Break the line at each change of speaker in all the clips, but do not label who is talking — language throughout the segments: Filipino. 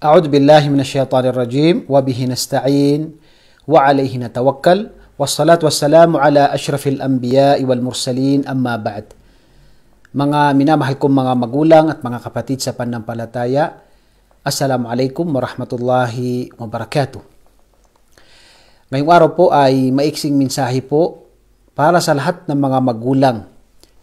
أعوذ بالله من الشيطان الرجيم وبه نستعين وعليه نتوكل والصلاة والسلام على أشرف الأنبياء والمرسلين أما بعد Mga minamahal kong mga magulang at mga kapatid sa pananampalataya, Assalamualaikum warahmatullahi wabarakatuh. Ngayong araw po ay maiksing mensahe po para sa lahat ng mga magulang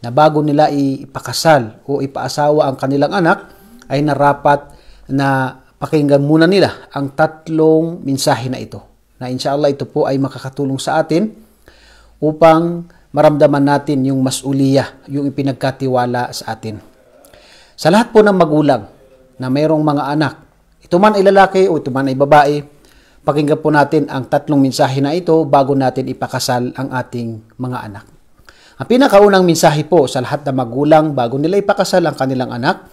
na bago nila ipakasal o ipaasawa ang kanilang anak ay narapat na pakinggan muna nila ang tatlong mensahe na ito. Na inshallah ito po ay makakatulong sa atin upang maramdaman natin yung masuliya, yung ipinagkatiwala sa atin. Sa lahat po ng magulang na mayroong mga anak, ito man ay lalaki o ito man ay babae, pakinggan po natin ang tatlong mensahe na ito bago natin ipakasal ang ating mga anak. Ang pinakaunang mensahe po sa lahat ng magulang bago nila ipakasal ang kanilang anak,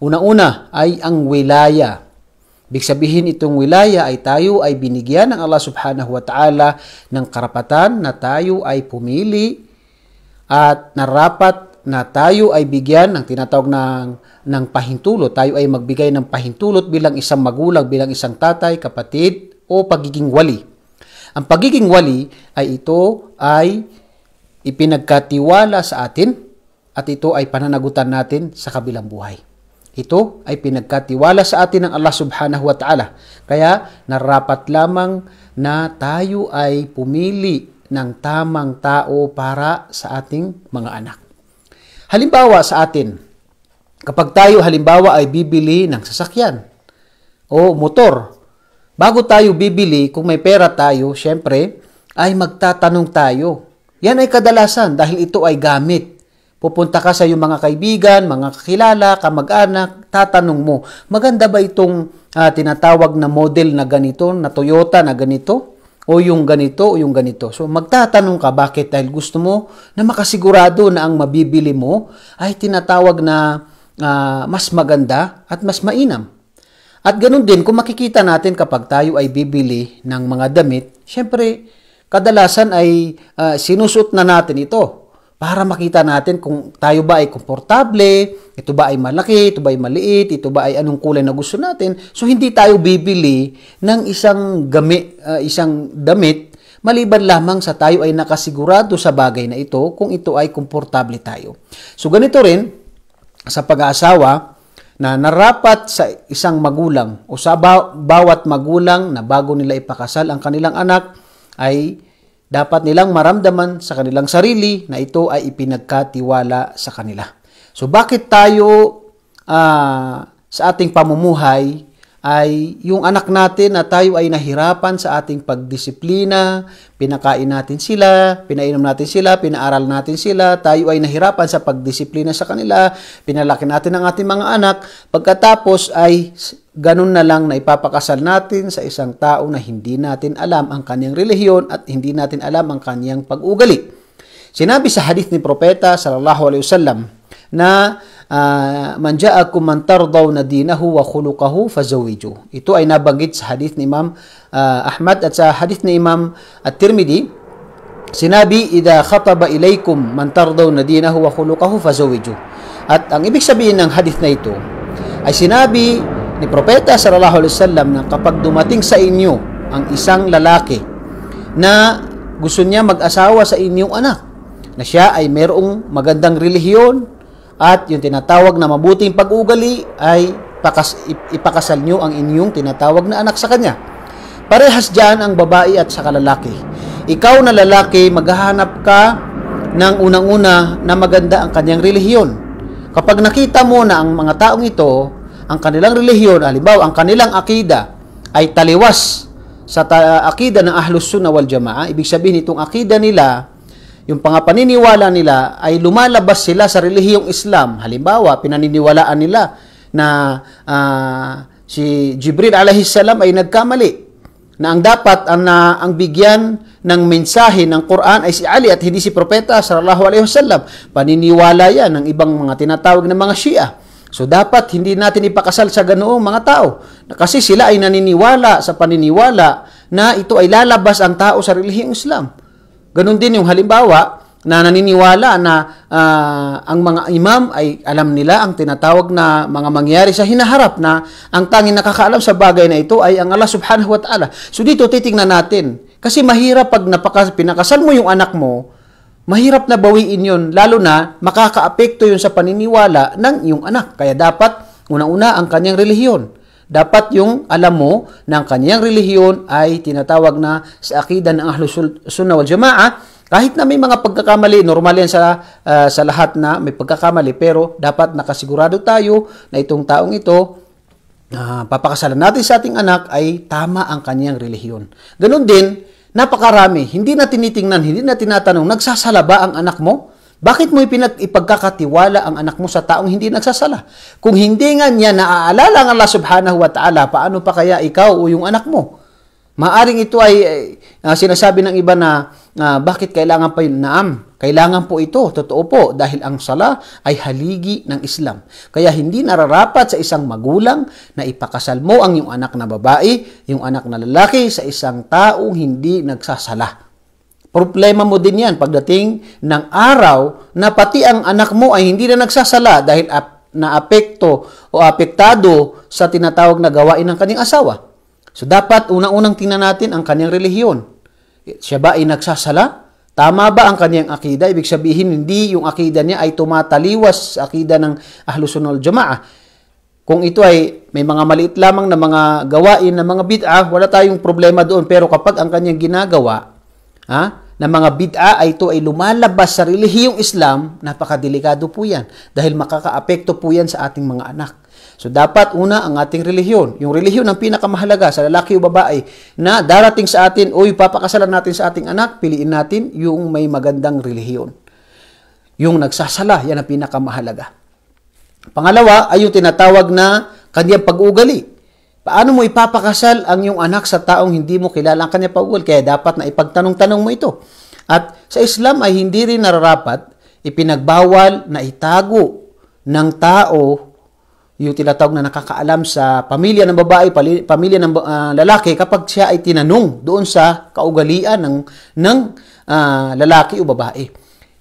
una-una ay ang wilaya Big sabihin itong wilaya ay tayo ay binigyan ng Allah subhanahu wa ta'ala ng karapatan na tayo ay pumili at narapat na tayo ay bigyan ng tinatawag ng, ng pahintulot. Tayo ay magbigay ng pahintulot bilang isang magulang, bilang isang tatay, kapatid o pagiging wali. Ang pagiging wali ay ito ay ipinagkatiwala sa atin at ito ay pananagutan natin sa kabilang buhay. Ito ay pinagkatiwala sa atin ng Allah subhanahu wa ta'ala. Kaya narapat lamang na tayo ay pumili ng tamang tao para sa ating mga anak. Halimbawa sa atin, kapag tayo halimbawa ay bibili ng sasakyan o motor, bago tayo bibili, kung may pera tayo, syempre, ay magtatanong tayo. Yan ay kadalasan dahil ito ay gamit. Pupunta ka sa iyong mga kaibigan, mga kakilala, kamag-anak, tatanong mo, maganda ba itong uh, tinatawag na model na ganito, na Toyota na ganito? O yung ganito, o yung ganito. So magtatanong ka, bakit? Dahil gusto mo na makasigurado na ang mabibili mo ay tinatawag na uh, mas maganda at mas mainam. At ganun din, kung makikita natin kapag tayo ay bibili ng mga damit, syempre, kadalasan ay uh, sinusot na natin ito para makita natin kung tayo ba ay komportable, ito ba ay malaki, ito ba ay maliit, ito ba ay anong kulay na gusto natin. So hindi tayo bibili ng isang gamit, uh, isang damit maliban lamang sa tayo ay nakasigurado sa bagay na ito kung ito ay komportable tayo. So ganito rin sa pag-aasawa na narapat sa isang magulang o sa bawat magulang na bago nila ipakasal ang kanilang anak ay dapat nilang maramdaman sa kanilang sarili na ito ay ipinagkatiwala sa kanila. So bakit tayo uh, sa ating pamumuhay ay yung anak natin na tayo ay nahirapan sa ating pagdisiplina, pinakain natin sila, pinainom natin sila, pinaaral natin sila, tayo ay nahirapan sa pagdisiplina sa kanila, pinalaki natin ang ating mga anak, pagkatapos ay ganun na lang na ipapakasal natin sa isang tao na hindi natin alam ang kanyang relihiyon at hindi natin alam ang kanyang pag-ugali. Sinabi sa hadith ni Propeta sallallahu alaihi wasallam na uh, man ja'akum man tardaw na dinahu wa khuluquhu fazawiju. Ito ay nabanggit sa hadith ni Imam uh, Ahmad at sa hadith ni Imam At-Tirmidhi sinabi Ida khataba ilaykum man tardaw na dinahu wa khuluquhu fazawiju. At ang ibig sabihin ng hadith na ito ay sinabi ni Propeta sallallahu alaihi wasallam na kapag dumating sa inyo ang isang lalaki na gusto niya mag-asawa sa inyong anak, na siya ay mayroong magandang relihiyon at yung tinatawag na mabuting pag-ugali ay pakas, ipakasal niyo ang inyong tinatawag na anak sa kanya. Parehas dyan ang babae at sa kalalaki. Ikaw na lalaki, maghahanap ka ng unang-una na maganda ang kanyang relihiyon. Kapag nakita mo na ang mga taong ito ang kanilang relihiyon, halimbawa ang kanilang akida ay taliwas sa ta- akida ng Ahlus Sunnah wal Jamaa, ibig sabihin itong akida nila, yung pangapaniniwala nila ay lumalabas sila sa relihiyong Islam. Halimbawa, pinaniniwalaan nila na uh, si Jibril salam ay nagkamali na ang dapat ang, na, ang bigyan ng mensahe ng Quran ay si Ali at hindi si Propeta sallallahu alaihi wasallam. Paniniwala yan ng ibang mga tinatawag na mga Shia. So dapat hindi natin ipakasal sa ganoong mga tao kasi sila ay naniniwala sa paniniwala na ito ay lalabas ang tao sa relihiyong Islam. Ganon din yung halimbawa na naniniwala na uh, ang mga imam ay alam nila ang tinatawag na mga mangyari sa hinaharap na ang tanging nakakaalam sa bagay na ito ay ang Allah subhanahu wa ta'ala. So dito titingnan natin kasi mahirap pag napaka, pinakasal mo yung anak mo mahirap na bawiin yun, lalo na makakaapekto yun sa paniniwala ng iyong anak. Kaya dapat, una-una, ang kanyang relihiyon. Dapat yung alam mo na ang kanyang relihiyon ay tinatawag na sa akida ng Ahlus Sunnah wal Jama'a kahit na may mga pagkakamali, normal yan sa, uh, sa lahat na may pagkakamali, pero dapat nakasigurado tayo na itong taong ito, uh, papakasalan natin sa ating anak ay tama ang kanyang relihiyon. Ganon din, Napakarami. Hindi na tinitingnan, hindi na tinatanong, nagsasala ba ang anak mo? Bakit mo ipinag ang anak mo sa taong hindi nagsasala? Kung hindi nga niya naaalala ang Allah subhanahu wa ta'ala, paano pa kaya ikaw o yung anak mo? Maaring ito ay uh, sinasabi ng iba na uh, bakit kailangan pa yun? Naam, kailangan po ito. Totoo po dahil ang sala ay haligi ng Islam. Kaya hindi nararapat sa isang magulang na ipakasal mo ang yung anak na babae, yung anak na lalaki sa isang taong hindi nagsasala. Problema mo din yan pagdating ng araw na pati ang anak mo ay hindi na nagsasala dahil na apekto o apektado sa tinatawag na gawain ng kanyang asawa. So dapat unang-unang tingnan natin ang kanyang relihiyon. Siya ba ay nagsasala? Tama ba ang kanyang akida? Ibig sabihin, hindi yung akida niya ay tumataliwas sa akida ng Ahlusunol Jamaah. Kung ito ay may mga maliit lamang na mga gawain na mga bid'ah, wala tayong problema doon. Pero kapag ang kanyang ginagawa, ha, na mga bid'a ay ito ay lumalabas sa relihiyong Islam, napakadelikado po yan dahil makakaapekto po yan sa ating mga anak. So dapat una ang ating relihiyon. Yung relihiyon ang pinakamahalaga sa lalaki o babae na darating sa atin, uy, papakasalan natin sa ating anak, piliin natin yung may magandang relihiyon. Yung nagsasala, yan ang pinakamahalaga. Pangalawa ay yung tinatawag na kanyang pag-ugali. Paano mo ipapakasal ang iyong anak sa taong hindi mo kilala ang kanyang pag-ugali? Kaya dapat na ipagtanong-tanong mo ito. At sa Islam ay hindi rin nararapat ipinagbawal na itago ng tao yung tinatawag na nakakaalam sa pamilya ng babae, pamilya ng uh, lalaki kapag siya ay tinanong doon sa kaugalian ng ng uh, lalaki o babae.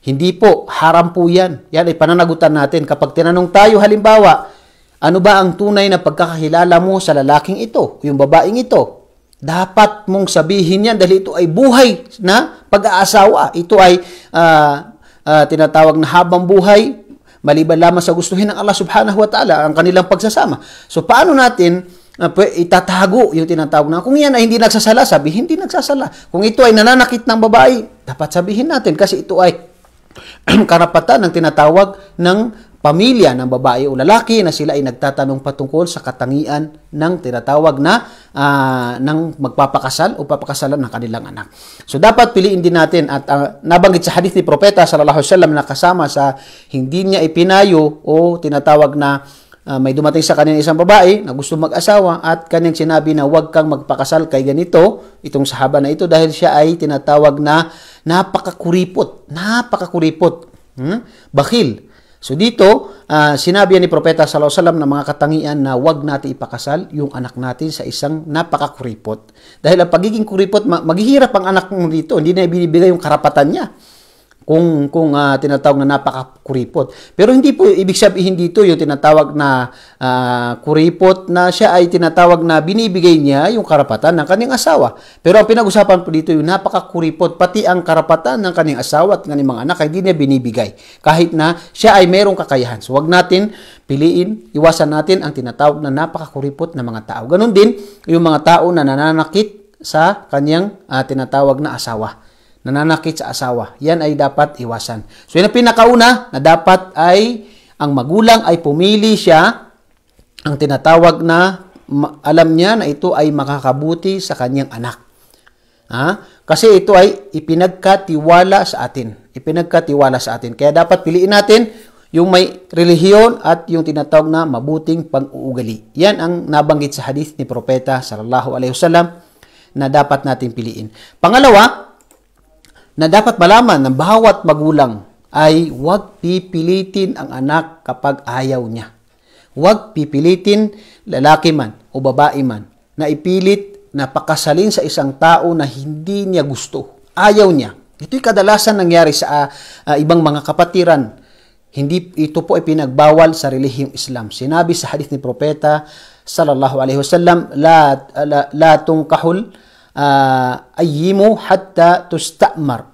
Hindi po, haram po 'yan. Yan ay pananagutan natin kapag tinanong tayo halimbawa, ano ba ang tunay na pagkakahilala mo sa lalaking ito, yung babaeng ito? Dapat mong sabihin 'yan dahil ito ay buhay na pag-aasawa. Ito ay uh, uh, tinatawag na habang buhay maliban lamang sa gustuhin ng Allah subhanahu wa ta'ala ang kanilang pagsasama. So paano natin uh, itatago yung tinatawag na kung yan ay hindi nagsasala, sabihin hindi nagsasala. Kung ito ay nananakit ng babae, dapat sabihin natin kasi ito ay karapatan ng tinatawag ng pamilya ng babae o lalaki na sila ay nagtatanong patungkol sa katangian ng tinatawag na uh, ng magpapakasal o papakasalan ng kanilang anak. So dapat piliin din natin at uh, nabanggit sa hadith ni Propeta sallallahu alaihi wasallam na kasama sa hindi niya ipinayo o tinatawag na uh, may dumating sa kanya isang babae na gusto mag-asawa at kanyang sinabi na huwag kang magpakasal kay ganito, itong sahaba na ito dahil siya ay tinatawag na napakakuripot, napakakuripot, hmm? bakil. So dito, uh, sinabi ni Propeta Sallallahu Alaihi Wasallam ng mga katangian na wag natin ipakasal yung anak natin sa isang napakakuripot. Dahil ang pagiging kuripot, maghihirap ang anak mo dito. Hindi na ibinibigay yung karapatan niya kung kung uh, tinatawag na napakakuripot. Pero hindi po ibig sabihin dito yung tinatawag na uh, kuripot na siya ay tinatawag na binibigay niya yung karapatan ng kanyang asawa. Pero ang pinag-usapan po dito yung napakakuripot pati ang karapatan ng kanyang asawa at kanyang mga anak ay hindi niya binibigay kahit na siya ay mayroong kakayahan. So wag natin piliin, iwasan natin ang tinatawag na napakakuripot na mga tao. Ganun din yung mga tao na nananakit sa kanyang uh, tinatawag na asawa nananakit sa asawa. Yan ay dapat iwasan. So yun ang pinakauna na dapat ay ang magulang ay pumili siya ang tinatawag na alam niya na ito ay makakabuti sa kanyang anak. Ha? Kasi ito ay ipinagkatiwala sa atin. Ipinagkatiwala sa atin. Kaya dapat piliin natin yung may relihiyon at yung tinatawag na mabuting pag uugali Yan ang nabanggit sa hadith ni Propeta sallallahu alaihi wasallam na dapat natin piliin. Pangalawa, na dapat malaman ng bawat magulang ay huwag pipilitin ang anak kapag ayaw niya. Huwag pipilitin lalaki man o babae man na ipilit na pakasalin sa isang tao na hindi niya gusto. Ayaw niya. Ito'y kadalasan nangyari sa uh, uh, ibang mga kapatiran. Hindi ito po ay pinagbawal sa relihiyong Islam. Sinabi sa hadith ni Propeta sallallahu alaihi wasallam, la, ah, la, la tungkahul uh, ayyimu hatta tusta'mar.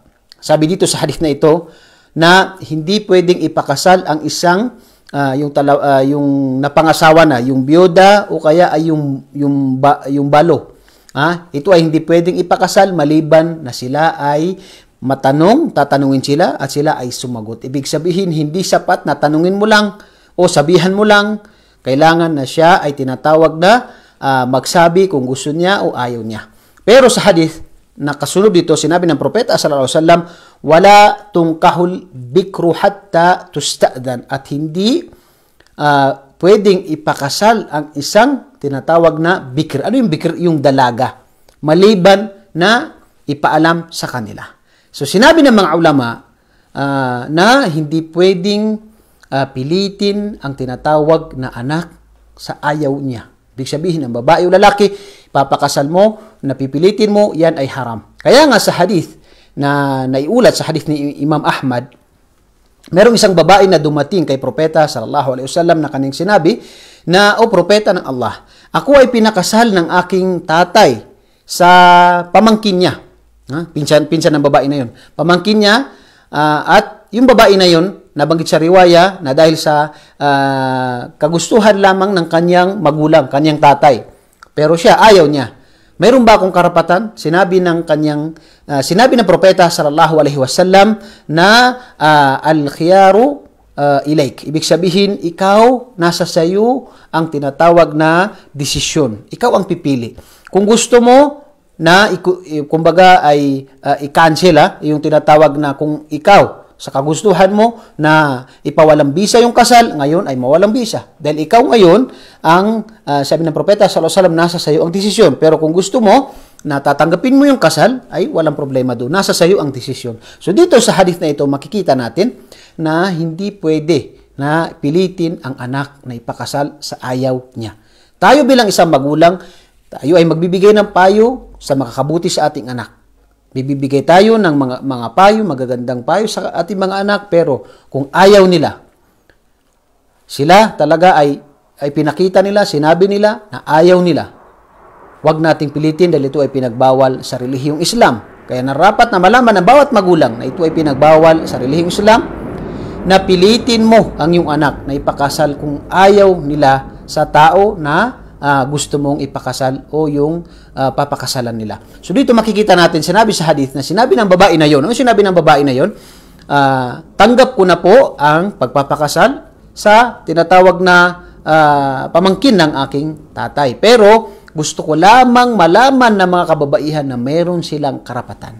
Sabi dito sa hadith na ito na hindi pwedeng ipakasal ang isang uh, yung tala, uh, ah, yung napangasawa na, yung biyuda o kaya ay yung yung ba, yung balo. Ha? Ito ay hindi pwedeng ipakasal maliban na sila ay matanong, tatanungin sila at sila ay sumagot. Ibig sabihin, hindi sapat na tanungin mo lang o sabihan mo lang. Kailangan na siya ay tinatawag na uh, magsabi kung gusto niya o ayaw niya. Pero sa hadith, na nakasunod dito, sinabi ng propeta sallallahu alaihi wasallam, wala tungkahul bikru hatta tusta'dan at hindi uh, pwedeng ipakasal ang isang tinatawag na bikr. Ano yung bikr? Yung dalaga. Maliban na ipaalam sa kanila. So sinabi ng mga ulama uh, na hindi pwedeng uh, pilitin ang tinatawag na anak sa ayaw niya. Ibig sabihin, ang babae o lalaki, papakasal mo napipilitin mo, yan ay haram. Kaya nga sa hadith na naiulat sa hadith ni Imam Ahmad, merong isang babae na dumating kay Propeta sallallahu alaihi wasallam na kaning sinabi na o propeta ng Allah, ako ay pinakasal ng aking tatay sa pamangkin niya. Ha? Pinsan pinsan ng babae na 'yon. Pamangkin niya uh, at yung babae na 'yon nabanggit sa riwaya na dahil sa uh, kagustuhan lamang ng kanyang magulang, kanyang tatay. Pero siya ayaw niya. Mayroon ba akong karapatan? Sinabi ng kanyang uh, sinabi ng propeta sallallahu alaihi wasallam na uh, al-khiyaru uh, ilaik. Ibig sabihin, ikaw, nasa sayo ang tinatawag na desisyon. Ikaw ang pipili. Kung gusto mo na, eh, kumbaga ay uh, i-cancel ha, yung tinatawag na kung ikaw sa kagustuhan mo na ipawalang bisa yung kasal, ngayon ay mawalang bisa. Dahil ikaw ngayon ang, uh, sabi ng propeta, sallallahu alaihi nasa sa iyo ang desisyon. Pero kung gusto mo, na tatanggapin mo yung kasal, ay walang problema doon. Nasa sa iyo ang desisyon. So dito sa hadith na ito, makikita natin na hindi pwede na pilitin ang anak na ipakasal sa ayaw niya. Tayo bilang isang magulang, tayo ay magbibigay ng payo sa makakabuti sa ating anak. Bibibigay tayo ng mga, mga payo, magagandang payo sa ating mga anak, pero kung ayaw nila, sila talaga ay, ay pinakita nila, sinabi nila na ayaw nila. Huwag nating pilitin dahil ito ay pinagbawal sa relihiyong Islam. Kaya narapat na malaman ng bawat magulang na ito ay pinagbawal sa relihiyong Islam na pilitin mo ang iyong anak na ipakasal kung ayaw nila sa tao na uh, gusto mong ipakasal o yung uh, papakasalan nila. So dito makikita natin, sinabi sa hadith na sinabi ng babae na yon, ano sinabi ng babae na yon? Uh, ah, tanggap ko na po ang pagpapakasal sa tinatawag na uh, pamangkin ng aking tatay. Pero gusto ko lamang malaman ng mga kababaihan na meron silang karapatan.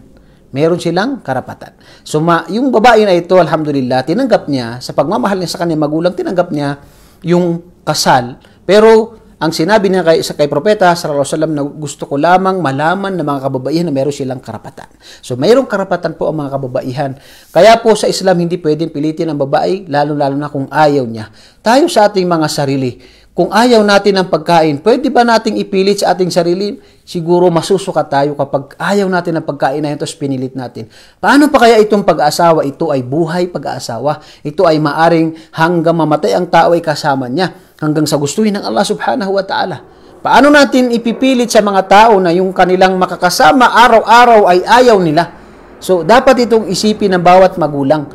Meron silang karapatan. So ma, yung babae na ito, alhamdulillah, tinanggap niya, sa pagmamahal niya sa kanyang magulang, tinanggap niya yung kasal. Pero ang sinabi niya kay, sa kay Propeta sallallahu alaihi wasallam na gusto ko lamang malaman ng mga kababaihan na meron silang karapatan. So mayroong karapatan po ang mga kababaihan. Kaya po sa Islam hindi pwedeng pilitin ang babae lalo-lalo na kung ayaw niya. Tayo sa ating mga sarili, kung ayaw natin ng pagkain, pwede ba nating ipilit sa ating sarili? Siguro masusuka tayo kapag ayaw natin ng pagkain na yun, pinilit natin. Paano pa kaya itong pag-asawa? Ito ay buhay pag-asawa. Ito ay maaring hanggang mamatay ang tao ay kasama niya hanggang sa gustuhin ng Allah subhanahu wa ta'ala. Paano natin ipipilit sa mga tao na yung kanilang makakasama araw-araw ay ayaw nila? So, dapat itong isipin ng bawat magulang.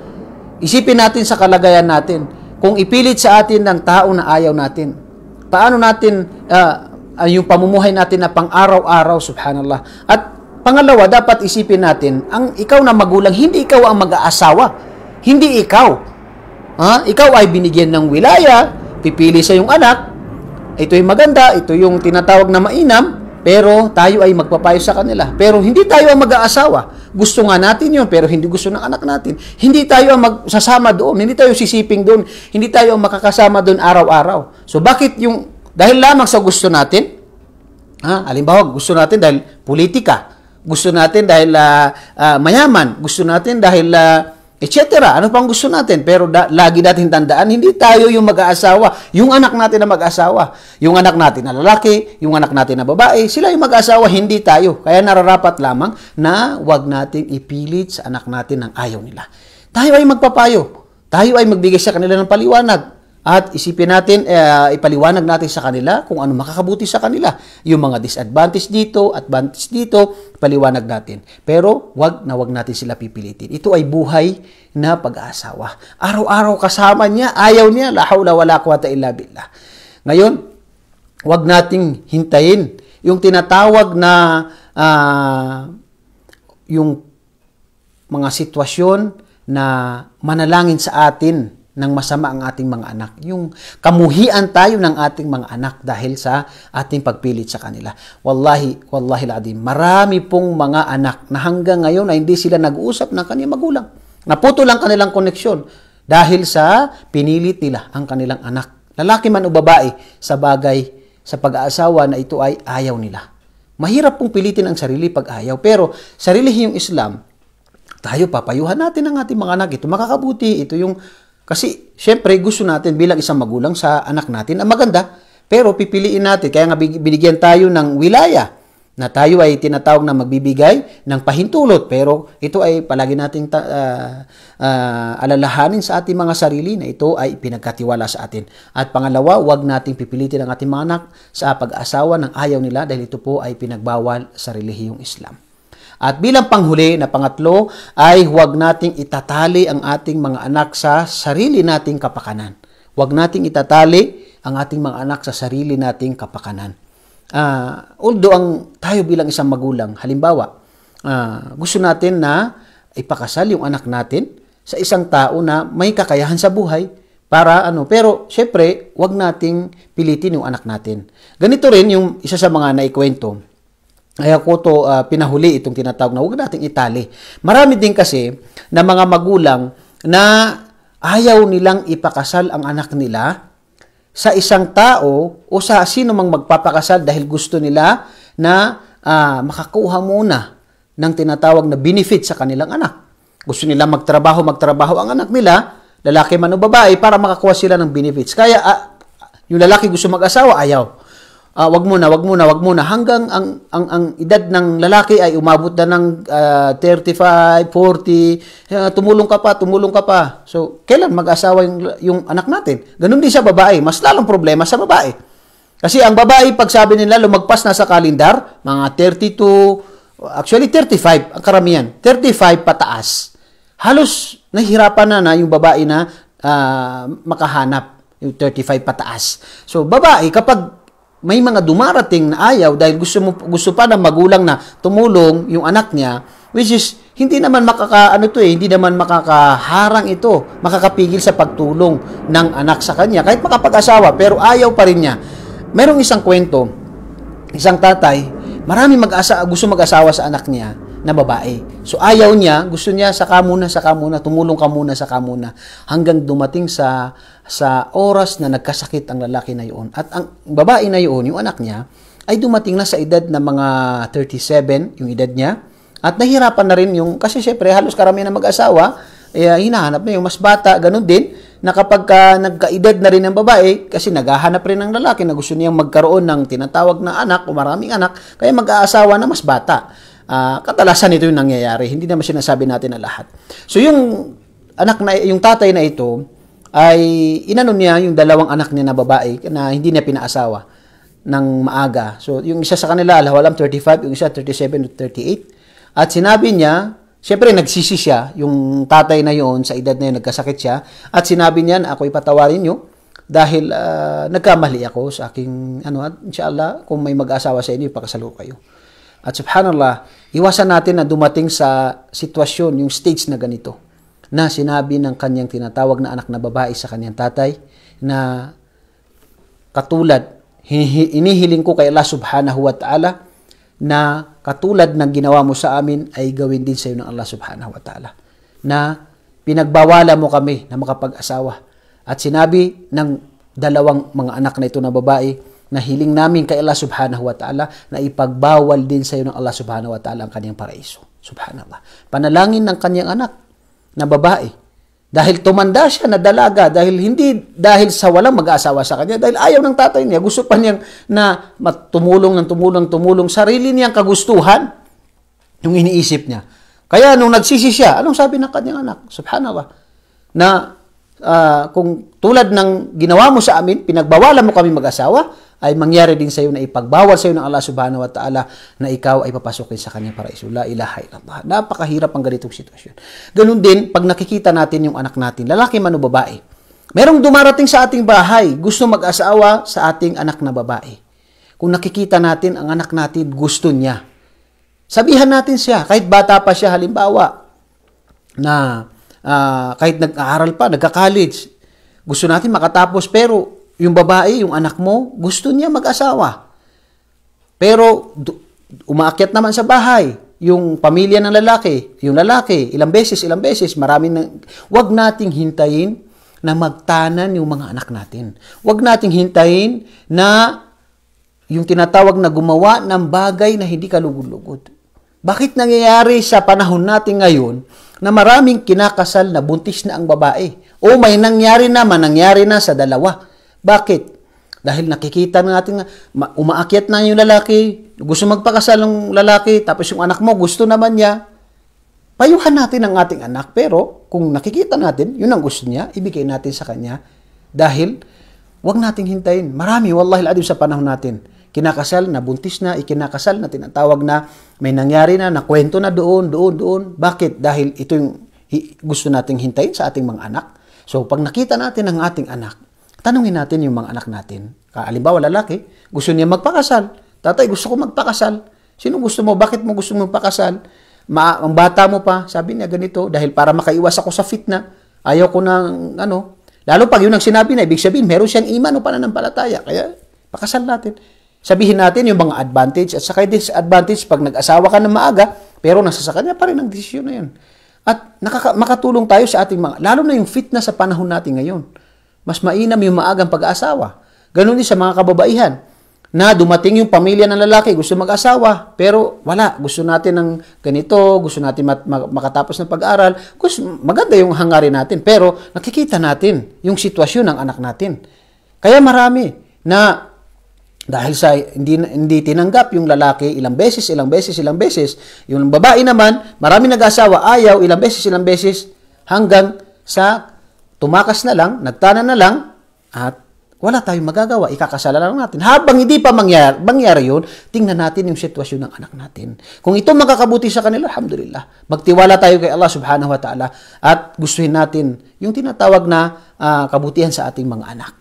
Isipin natin sa kalagayan natin. Kung ipilit sa atin ng tao na ayaw natin, paano natin uh, yung pamumuhay natin na pang-araw-araw, subhanallah. At pangalawa, dapat isipin natin, ang ikaw na magulang, hindi ikaw ang mag-aasawa. Hindi ikaw. Ha? Ah, ikaw ay binigyan ng wilaya, Pipili siya yung anak, ito yung maganda, ito yung tinatawag na mainam, pero tayo ay magpapayo sa kanila. Pero hindi tayo ang mag-aasawa. Gusto nga natin yun, pero hindi gusto ng anak natin. Hindi tayo ang magsasama doon. Hindi tayo sisiping doon. Hindi tayo ang makakasama doon araw-araw. So bakit yung, dahil lamang sa gusto natin, ha, alimbawa, gusto natin dahil politika, gusto natin dahil uh, uh, mayaman, gusto natin dahil uh, etc. Ano pang gusto natin? Pero da- lagi natin tandaan, hindi tayo yung mag-aasawa. Yung anak natin na mag-aasawa, yung anak natin na lalaki, yung anak natin na babae, sila yung mag-aasawa, hindi tayo. Kaya nararapat lamang na wag nating ipilit sa anak natin ng ayaw nila. Tayo ay magpapayo. Tayo ay magbigay sa kanila ng paliwanag. At isipin natin, uh, ipaliwanag natin sa kanila kung ano makakabuti sa kanila. Yung mga disadvantage dito, advantage dito, paliwanag natin. Pero wag na wag natin sila pipilitin. Ito ay buhay na pag-aasawa. Araw-araw kasama niya, ayaw niya, la hawla wala quwata illa billah. Ngayon, wag nating hintayin yung tinatawag na uh, yung mga sitwasyon na manalangin sa atin ng masama ang ating mga anak. Yung kamuhian tayo ng ating mga anak dahil sa ating pagpilit sa kanila. Wallahi, wallahi ladim, marami pong mga anak na hanggang ngayon ay hindi sila nag-uusap ng kanilang magulang. Naputo lang kanilang koneksyon dahil sa pinilit nila ang kanilang anak. Lalaki man o babae sa bagay sa pag-aasawa na ito ay ayaw nila. Mahirap pong pilitin ang sarili pag ayaw. Pero sarili yung Islam, tayo papayuhan natin ang ating mga anak. Ito makakabuti, ito yung kasi, syempre, gusto natin bilang isang magulang sa anak natin ang maganda. Pero pipiliin natin, kaya nga binigyan tayo ng wilaya na tayo ay tinatawag na magbibigay ng pahintulot. Pero ito ay palagi nating ta- uh, uh, alalahanin sa ating mga sarili na ito ay pinagkatiwala sa atin. At pangalawa, huwag nating pipilitin ang ating mga anak sa pag-asawa ng ayaw nila dahil ito po ay pinagbawal sa relihiyong Islam. At bilang panghuli na pangatlo ay huwag nating itatali ang ating mga anak sa sarili nating kapakanan. Huwag nating itatali ang ating mga anak sa sarili nating kapakanan. Uh, although ang tayo bilang isang magulang, halimbawa, uh, gusto natin na ipakasal yung anak natin sa isang tao na may kakayahan sa buhay para ano pero syempre wag nating pilitin yung anak natin ganito rin yung isa sa mga naikwento kaya ko to uh, pinahuli itong tinatawag na huwag nating itali. Marami din kasi na mga magulang na ayaw nilang ipakasal ang anak nila sa isang tao o sa sino mang magpapakasal dahil gusto nila na uh, makakuha muna ng tinatawag na benefit sa kanilang anak. Gusto nila magtrabaho, magtrabaho ang anak nila, lalaki man o babae, para makakuha sila ng benefits. Kaya uh, yung lalaki gusto mag-asawa, ayaw uh, wag muna, wag muna, wag muna hanggang ang ang ang edad ng lalaki ay umabot na ng uh, 35, 40, uh, tumulong ka pa, tumulong ka pa. So, kailan mag-asawa yung, yung anak natin? Ganun din sa babae, mas lalong problema sa babae. Kasi ang babae, pag sabi nila lumagpas na sa kalendar, mga 32, actually 35 ang karamihan, 35 pataas. Halos nahihirapan na na yung babae na uh, makahanap yung 35 pataas. So, babae, kapag may mga dumarating na ayaw dahil gusto mo gusto pa ng magulang na tumulong yung anak niya which is hindi naman makaka ano to eh, hindi naman makakaharang ito, makakapigil sa pagtulong ng anak sa kanya kahit makapag-asawa pero ayaw pa rin niya. Merong isang kwento, isang tatay, marami mag-asa gusto mag-asawa sa anak niya na babae. So ayaw niya, gusto niya saka muna, saka muna, tumulong ka muna, saka muna hanggang dumating sa sa oras na nagkasakit ang lalaki na yun at ang babae na yun, yung anak niya, ay dumating na sa edad na mga 37, yung edad niya. At nahirapan na rin yung, kasi syempre halos karamihan ng mag-asawa, eh, hinahanap na yung mas bata, ganun din, na kapag ka, nagkaedad na rin ng babae, kasi naghahanap rin ng lalaki na gusto niyang magkaroon ng tinatawag na anak o maraming anak, kaya mag-aasawa na mas bata. Uh, katalasan ito yung nangyayari, hindi naman sinasabi natin na lahat. So yung anak na, yung tatay na ito, ay inano niya yung dalawang anak niya na babae na hindi niya pinaasawa ng maaga. So, yung isa sa kanila, alawalam 35, yung isa 37 o 38. At sinabi niya, Siyempre, nagsisi siya, yung tatay na yon sa edad na yun, nagkasakit siya. At sinabi niya na ako'y patawarin niyo dahil uh, nagkamali ako sa aking, ano, at inshallah, kung may mag-asawa sa inyo, pakasalo kayo. At subhanallah, iwasan natin na dumating sa sitwasyon, yung stage na ganito na sinabi ng kanyang tinatawag na anak na babae sa kanyang tatay na katulad, inihiling ko kay Allah subhanahu wa ta'ala na katulad ng ginawa mo sa amin ay gawin din sa iyo ng Allah subhanahu wa ta'ala na pinagbawala mo kami na makapag-asawa at sinabi ng dalawang mga anak na ito na babae na hiling namin kay Allah subhanahu wa ta'ala na ipagbawal din sa iyo ng Allah subhanahu wa ta'ala ang kanyang paraiso. Subhanallah. Panalangin ng kanyang anak na babae. Dahil tumanda siya na dalaga, dahil hindi dahil sa walang mag-asawa sa kanya, dahil ayaw ng tatay niya, gusto pa niyang na tumulong ng tumulong, tumulong, sarili niyang kagustuhan, yung iniisip niya. Kaya nung nagsisi siya, anong sabi ng kanyang anak? Subhanallah. Na uh, kung tulad ng ginawa mo sa amin, pinagbawalan mo kami mag-asawa, ay mangyari din sa iyo na ipagbawal sa iyo ng Allah subhanahu wa ta'ala na ikaw ay papasukin sa kanya para isula ilaha ilallah. Napakahirap ang ganitong sitwasyon. Ganun din pag nakikita natin yung anak natin, lalaki man o babae. Merong dumarating sa ating bahay, gusto mag-asawa sa ating anak na babae. Kung nakikita natin ang anak natin, gusto niya. Sabihan natin siya, kahit bata pa siya halimbawa, na uh, kahit nag-aaral pa, nagka-college, gusto natin makatapos pero yung babae, yung anak mo, gusto niya mag-asawa. Pero umaakyat naman sa bahay, yung pamilya ng lalaki, yung lalaki, ilang beses, ilang beses, marami nang, huwag nating hintayin na magtanan yung mga anak natin. Huwag nating hintayin na yung tinatawag na gumawa ng bagay na hindi kalugod-lugod. Bakit nangyayari sa panahon natin ngayon na maraming kinakasal na buntis na ang babae? O may nangyari naman, nangyari na sa dalawa. Bakit? Dahil nakikita na natin, umaakyat na yung lalaki, gusto magpakasal ng lalaki, tapos yung anak mo gusto naman niya. Payuhan natin ang ating anak, pero kung nakikita natin, yun ang gusto niya, ibigay natin sa kanya. Dahil, wag nating hintayin. Marami, wallahi adim sa panahon natin. Kinakasal nabuntis na, ikinakasal na, tinatawag na, may nangyari na, nakwento na doon, doon, doon. Bakit? Dahil ito yung gusto nating hintayin sa ating mga anak. So, pag nakita natin ang ating anak, tanungin natin yung mga anak natin. Halimbawa, lalaki, gusto niya magpakasal. Tatay, gusto ko magpakasal. Sino gusto mo? Bakit mo gusto mo magpakasal? Ma ang bata mo pa, sabi niya ganito, dahil para makaiwas ako sa fitna, ayaw ko ng ano. Lalo pag yun ang sinabi na, ibig sabihin, meron siyang iman o pananampalataya. Kaya, pakasal natin. Sabihin natin yung mga advantage at saka disadvantage pag nag-asawa ka na maaga, pero nasa sa kanya pa rin ang desisyon na yun. At nakaka- makatulong tayo sa ating mga, lalo na yung fitna sa panahon natin ngayon mas mainam yung maagang pag-aasawa. Ganun din sa mga kababaihan na dumating yung pamilya ng lalaki, gusto mag-asawa, pero wala, gusto natin ng ganito, gusto natin mat- makatapos ng pag-aral, gusto, maganda yung hangarin natin, pero nakikita natin yung sitwasyon ng anak natin. Kaya marami na dahil sa hindi, hindi tinanggap yung lalaki ilang beses, ilang beses, ilang beses, yung babae naman, marami nag-asawa, ayaw, ilang beses, ilang beses, hanggang sa tumakas na lang, nagtana na lang, at wala tayong magagawa, ikakasala lang natin. Habang hindi pa mangyari, mangyari yun, tingnan natin yung sitwasyon ng anak natin. Kung ito makakabuti sa kanila, alhamdulillah. Magtiwala tayo kay Allah subhanahu wa ta'ala at gustuhin natin yung tinatawag na uh, kabutihan sa ating mga anak.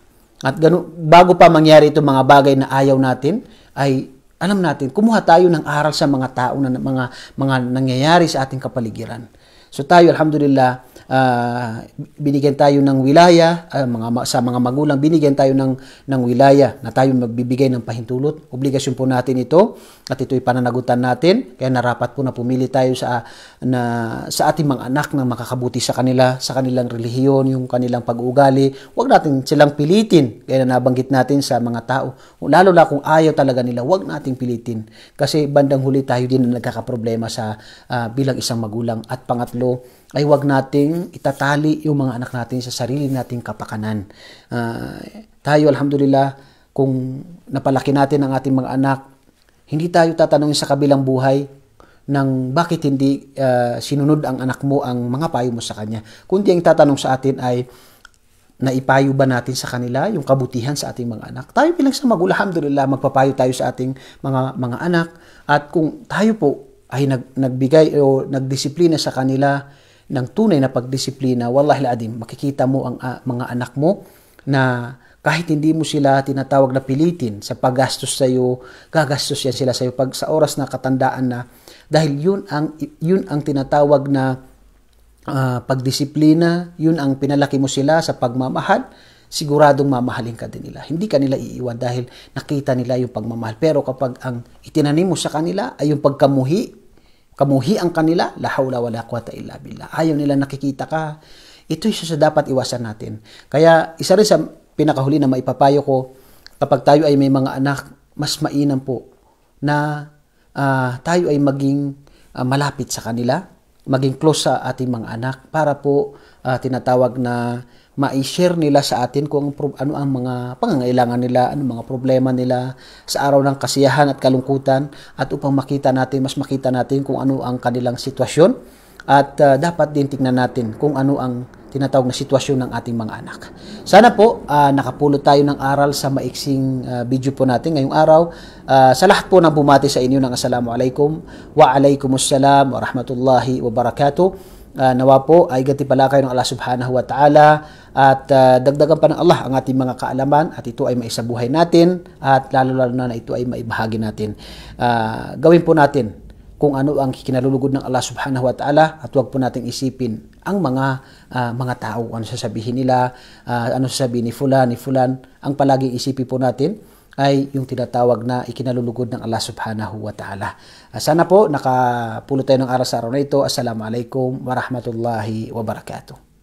At ganun, bago pa mangyari itong mga bagay na ayaw natin, ay alam natin, kumuha tayo ng aral sa mga tao na mga, mga nangyayari sa ating kapaligiran. So tayo, alhamdulillah, uh, binigyan tayo ng wilaya, uh, mga, sa mga magulang, binigyan tayo ng, ng wilaya na tayo magbibigay ng pahintulot. Obligasyon po natin ito at ito'y pananagutan natin. Kaya narapat po na pumili tayo sa, na, sa ating mga anak na makakabuti sa kanila, sa kanilang relihiyon, yung kanilang pag-uugali. Huwag natin silang pilitin. Kaya na nabanggit natin sa mga tao, lalo na kung ayaw talaga nila, huwag nating pilitin. Kasi bandang huli tayo din na nagkakaproblema sa uh, bilang isang magulang. At pangatlo, ay wag nating itatali yung mga anak natin sa sarili nating kapakanan. Uh, tayo, alhamdulillah, kung napalaki natin ang ating mga anak, hindi tayo tatanungin sa kabilang buhay ng bakit hindi uh, sinunod ang anak mo ang mga payo mo sa kanya. Kundi ang tatanong sa atin ay, naipayo ba natin sa kanila yung kabutihan sa ating mga anak? Tayo bilang sa magulang, alhamdulillah, magpapayo tayo sa ating mga mga anak. At kung tayo po ay nag, nagbigay o nagdisiplina sa kanila, ng tunay na pagdisiplina, wallahi adim, makikita mo ang uh, mga anak mo na kahit hindi mo sila tinatawag na pilitin sa paggastos sa iyo, gagastos yan sila sa iyo pag sa oras na katandaan na dahil yun ang yun ang tinatawag na uh, pagdisiplina, yun ang pinalaki mo sila sa pagmamahal, siguradong mamahalin ka din nila. Hindi ka nila iiwan dahil nakita nila yung pagmamahal. Pero kapag ang itinanim mo sa kanila ay yung pagkamuhi, kamuhi ang kanila, la hawla wala quwata illa billah. Ayaw nila nakikita ka. Ito isa sa dapat iwasan natin. Kaya isa rin sa pinakahuli na maipapayo ko, kapag tayo ay may mga anak, mas mainam po na uh, tayo ay maging uh, malapit sa kanila, maging close sa ating mga anak para po uh, tinatawag na ma-share nila sa atin kung ano ang mga pangangailangan nila, ano mga problema nila sa araw ng kasiyahan at kalungkutan at upang makita natin, mas makita natin kung ano ang kanilang sitwasyon at uh, dapat din tingnan natin kung ano ang tinatawag na sitwasyon ng ating mga anak. Sana po uh, nakapulot tayo ng aral sa maiksing uh, video po natin ngayong araw. Uh, sa lahat po ng bumati sa inyo ng Assalamu alaikum wa alaikumussalam wa rahmatullahi wa barakatuh. Uh, nawa po ay gatipalakay ng Allah subhanahu wa ta'ala at uh, dagdagan pa ng Allah ang ating mga kaalaman at ito ay maisabuhay natin at lalo-lalo na, na ito ay maibahagi natin. Uh, gawin po natin kung ano ang kinalulugod ng Allah subhanahu wa ta'ala at huwag po nating isipin ang mga uh, mga tao, ano sasabihin nila, uh, ano sasabihin ni fulan, ni fulan, ang palagi isipin po natin ay yung tinatawag na ikinalulugod ng Allah subhanahu wa ta'ala. Ah, sana po nakapulot tayo ng aral sa araw na ito. Assalamualaikum warahmatullahi wabarakatuh.